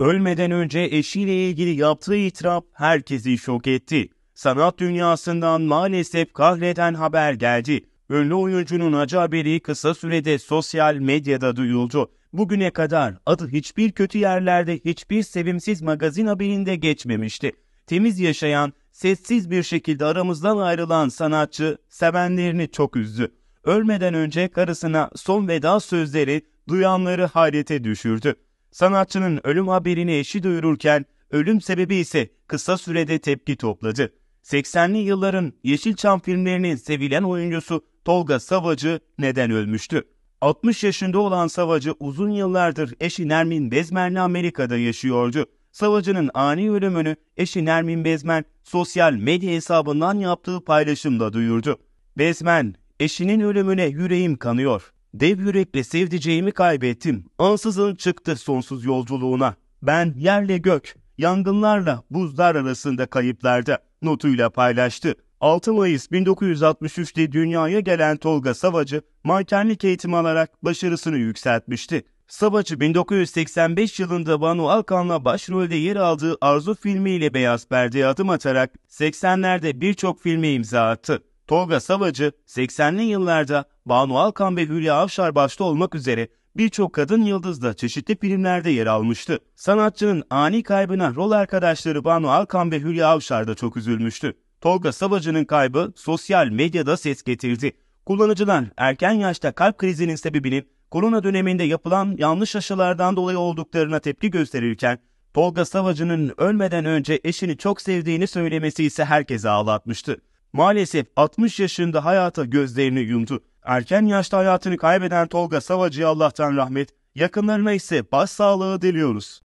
Ölmeden önce eşiyle ilgili yaptığı itiraf herkesi şok etti. Sanat dünyasından maalesef kahreden haber geldi. Ünlü oyuncunun acı haberi kısa sürede sosyal medyada duyuldu. Bugüne kadar adı hiçbir kötü yerlerde hiçbir sevimsiz magazin haberinde geçmemişti. Temiz yaşayan, sessiz bir şekilde aramızdan ayrılan sanatçı sevenlerini çok üzdü. Ölmeden önce karısına son veda sözleri duyanları hayrete düşürdü. Sanatçının ölüm haberini eşi duyururken ölüm sebebi ise kısa sürede tepki topladı. 80'li yılların Yeşilçam filmlerinin sevilen oyuncusu Tolga Savacı neden ölmüştü? 60 yaşında olan Savacı uzun yıllardır eşi Nermin Bezmen'le Amerika'da yaşıyordu. Savacı'nın ani ölümünü eşi Nermin Bezmen sosyal medya hesabından yaptığı paylaşımda duyurdu. Bezmen, eşinin ölümüne yüreğim kanıyor. Dev yürekle sevdiceğimi kaybettim. Ansızın çıktı sonsuz yolculuğuna. Ben yerle gök, yangınlarla buzlar arasında kayıplarda notuyla paylaştı. 6 Mayıs 1963'te dünyaya gelen Tolga Savacı, mankenlik eğitimi alarak başarısını yükseltmişti. Savacı 1985 yılında Banu Alkan'la başrolde yer aldığı Arzu filmiyle beyaz perdeye adım atarak 80'lerde birçok filme imza attı. Tolga Savacı, 80'li yıllarda Banu Alkan ve Hülya Avşar başta olmak üzere birçok kadın yıldızla çeşitli filmlerde yer almıştı. Sanatçının ani kaybına rol arkadaşları Banu Alkan ve Hülya Avşar da çok üzülmüştü. Tolga Savacı'nın kaybı sosyal medyada ses getirdi. Kullanıcılar erken yaşta kalp krizinin sebebini, korona döneminde yapılan yanlış aşılardan dolayı olduklarına tepki gösterirken Tolga Savacı'nın ölmeden önce eşini çok sevdiğini söylemesi ise herkese ağlatmıştı maalesef 60 yaşında hayata gözlerini yumdu. Erken yaşta hayatını kaybeden Tolga Savacı'ya Allah'tan rahmet, yakınlarına ise başsağlığı diliyoruz.